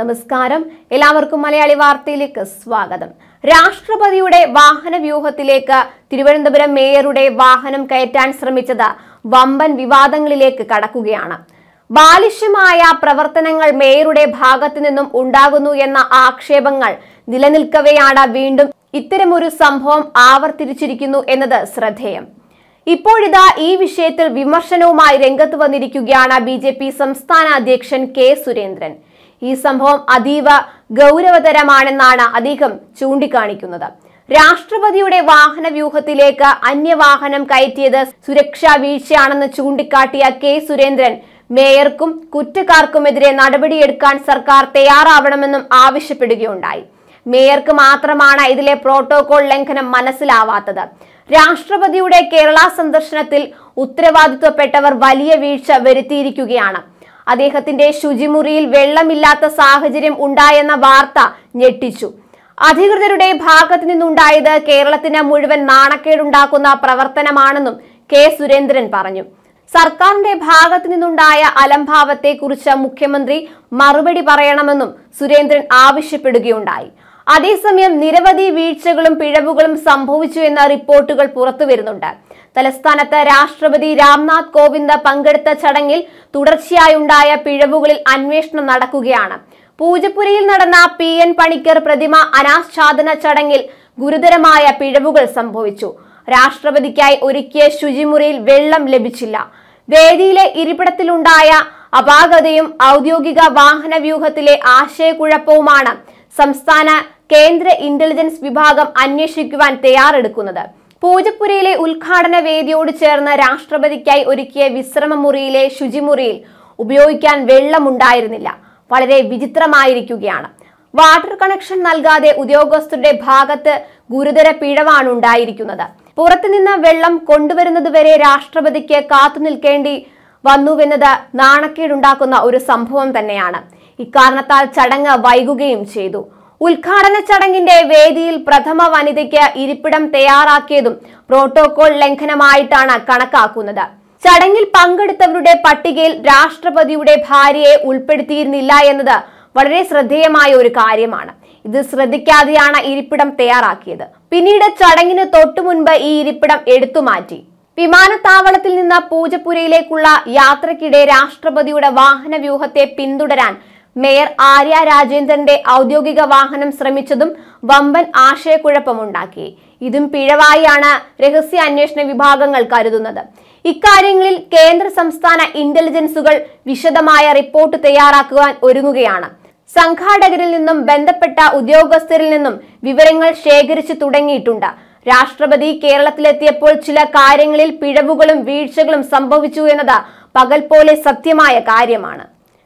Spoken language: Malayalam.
നമസ്കാരം എല്ലാവർക്കും മലയാളി വാർത്തയിലേക്ക് സ്വാഗതം രാഷ്ട്രപതിയുടെ വാഹന വ്യൂഹത്തിലേക്ക് തിരുവനന്തപുരം മേയറുടെ വാഹനം കയറ്റാൻ ശ്രമിച്ചത് വമ്പൻ വിവാദങ്ങളിലേക്ക് കടക്കുകയാണ് ബാലിഷ്യമായ പ്രവർത്തനങ്ങൾ മേയറുടെ ഭാഗത്തു നിന്നും ഉണ്ടാകുന്നു എന്ന ആക്ഷേപങ്ങൾ നിലനിൽക്കവെയാണ് വീണ്ടും ഇത്തരമൊരു സംഭവം ആവർത്തിച്ചിരിക്കുന്നു എന്നത് ശ്രദ്ധേയം ഇപ്പോഴിതാ ഈ വിഷയത്തിൽ വിമർശനവുമായി രംഗത്ത് വന്നിരിക്കുകയാണ് ബി സംസ്ഥാന അധ്യക്ഷൻ കെ സുരേന്ദ്രൻ ഈ സംഭവം അതീവ ഗൗരവതരമാണെന്നാണ് അദ്ദേഹം ചൂണ്ടിക്കാണിക്കുന്നത് രാഷ്ട്രപതിയുടെ വാഹന വ്യൂഹത്തിലേക്ക് അന്യവാഹനം കയറ്റിയത് സുരക്ഷാ വീഴ്ചയാണെന്ന് ചൂണ്ടിക്കാട്ടിയ കെ സുരേന്ദ്രൻ മേയർക്കും കുറ്റക്കാർക്കുമെതിരെ നടപടിയെടുക്കാൻ സർക്കാർ തയ്യാറാവണമെന്നും ആവശ്യപ്പെടുകയുണ്ടായി മേയർക്ക് മാത്രമാണ് ഇതിലെ പ്രോട്ടോകോൾ ലംഘനം മനസ്സിലാവാത്തത് രാഷ്ട്രപതിയുടെ കേരള സന്ദർശനത്തിൽ ഉത്തരവാദിത്വപ്പെട്ടവർ വലിയ വീഴ്ച വരുത്തിയിരിക്കുകയാണ് അദ്ദേഹത്തിന്റെ ശുചിമുറിയിൽ വെള്ളമില്ലാത്ത സാഹചര്യം ഉണ്ടായെന്ന വാർത്ത ഞെട്ടിച്ചു അധികൃതരുടെ ഭാഗത്തു നിന്നുണ്ടായത് കേരളത്തിന് മുഴുവൻ നാണക്കേടുണ്ടാക്കുന്ന പ്രവർത്തനമാണെന്നും കെ സുരേന്ദ്രൻ പറഞ്ഞു സർക്കാരിന്റെ ഭാഗത്തു നിന്നുണ്ടായ അലംഭാവത്തെക്കുറിച്ച് മുഖ്യമന്ത്രി മറുപടി പറയണമെന്നും സുരേന്ദ്രൻ ആവശ്യപ്പെടുകയുണ്ടായി അതേസമയം നിരവധി വീഴ്ചകളും പിഴവുകളും സംഭവിച്ചു എന്ന റിപ്പോർട്ടുകൾ പുറത്തുവരുന്നുണ്ട് തലസ്ഥാനത്ത് രാഷ്ട്രപതി രാംനാഥ് കോവിന്ദ് പങ്കെടുത്ത ചടങ്ങിൽ തുടർച്ചയായുണ്ടായ പിഴവുകളിൽ അന്വേഷണം നടക്കുകയാണ് പൂജപ്പുരിയിൽ നടന്ന പി എൻ പണിക്കർ പ്രതിമ അനാച്ഛാദന ചടങ്ങിൽ ഗുരുതരമായ പിഴവുകൾ സംഭവിച്ചു രാഷ്ട്രപതിക്കായി ഒരുക്കിയ ശുചിമുറിയിൽ വെള്ളം ലഭിച്ചില്ല വേദിയിലെ ഇരിപ്പിടത്തിലുണ്ടായ അപാകതയും ഔദ്യോഗിക വാഹന വ്യൂഹത്തിലെ ആശയക്കുഴപ്പവുമാണ് സംസ്ഥാന കേന്ദ്ര ഇന്റലിജൻസ് വിഭാഗം അന്വേഷിക്കുവാൻ തയ്യാറെടുക്കുന്നത് പൂജപ്പുരയിലെ ഉദ്ഘാടന വേദിയോട് ചേർന്ന് രാഷ്ട്രപതിക്കായി ഒരുക്കിയ വിശ്രമമുറിയിലെ ശുചിമുറിയിൽ ഉപയോഗിക്കാൻ വെള്ളമുണ്ടായിരുന്നില്ല വളരെ വിചിത്രമായിരിക്കുകയാണ് വാട്ടർ കണക്ഷൻ നൽകാതെ ഉദ്യോഗസ്ഥരുടെ ഭാഗത്ത് ഗുരുതര പിഴവാണ് ഉണ്ടായിരിക്കുന്നത് പുറത്തുനിന്ന് വെള്ളം കൊണ്ടുവരുന്നതുവരെ രാഷ്ട്രപതിക്ക് കാത്തു നിൽക്കേണ്ടി വന്നുവെന്നത് നാണക്കേടുണ്ടാക്കുന്ന ഒരു സംഭവം തന്നെയാണ് ഇക്കാരണത്താൽ ചടങ്ങ് വൈകുകയും ചെയ്തു ഉദ്ഘാടന ചടങ്ങിന്റെ വേദിയിൽ പ്രഥമ വനിതയ്ക്ക് ഇരിപ്പിടം തയ്യാറാക്കിയതും പ്രോട്ടോകോൾ ലംഘനമായിട്ടാണ് കണക്കാക്കുന്നത് ചടങ്ങിൽ പങ്കെടുത്തവരുടെ പട്ടികയിൽ രാഷ്ട്രപതിയുടെ ഭാര്യയെ ഉൾപ്പെടുത്തിയിരുന്നില്ല എന്നത് വളരെ ശ്രദ്ധേയമായ ഒരു കാര്യമാണ് ഇത് ശ്രദ്ധിക്കാതെയാണ് ഇരിപ്പിടം തയ്യാറാക്കിയത് പിന്നീട് ചടങ്ങിന് തൊട്ടു മുൻപ് ഈ ഇരിപ്പിടം എടുത്തുമാറ്റി വിമാനത്താവളത്തിൽ നിന്ന് പൂജപ്പുരയിലേക്കുള്ള യാത്രക്കിടെ രാഷ്ട്രപതിയുടെ വാഹന വ്യൂഹത്തെ പിന്തുടരാൻ മേയർ ആര്യ രാജേന്ദ്രന്റെ ഔദ്യോഗിക വാഹനം ശ്രമിച്ചതും വമ്പൻ ആശയക്കുഴപ്പമുണ്ടാക്കി ഇതും പിഴവായാണ് രഹസ്യ അന്വേഷണ വിഭാഗങ്ങൾ കരുതുന്നത് ഇക്കാര്യങ്ങളിൽ കേന്ദ്ര സംസ്ഥാന ഇന്റലിജൻസുകൾ വിശദമായ റിപ്പോർട്ട് തയ്യാറാക്കുവാൻ ഒരുങ്ങുകയാണ് സംഘാടകരിൽ നിന്നും ബന്ധപ്പെട്ട ഉദ്യോഗസ്ഥരിൽ നിന്നും വിവരങ്ങൾ ശേഖരിച്ചു തുടങ്ങിയിട്ടുണ്ട് രാഷ്ട്രപതി കേരളത്തിലെത്തിയപ്പോൾ ചില കാര്യങ്ങളിൽ പിഴവുകളും വീഴ്ചകളും സംഭവിച്ചു എന്നത് പകൽ പോലെ സത്യമായ കാര്യമാണ്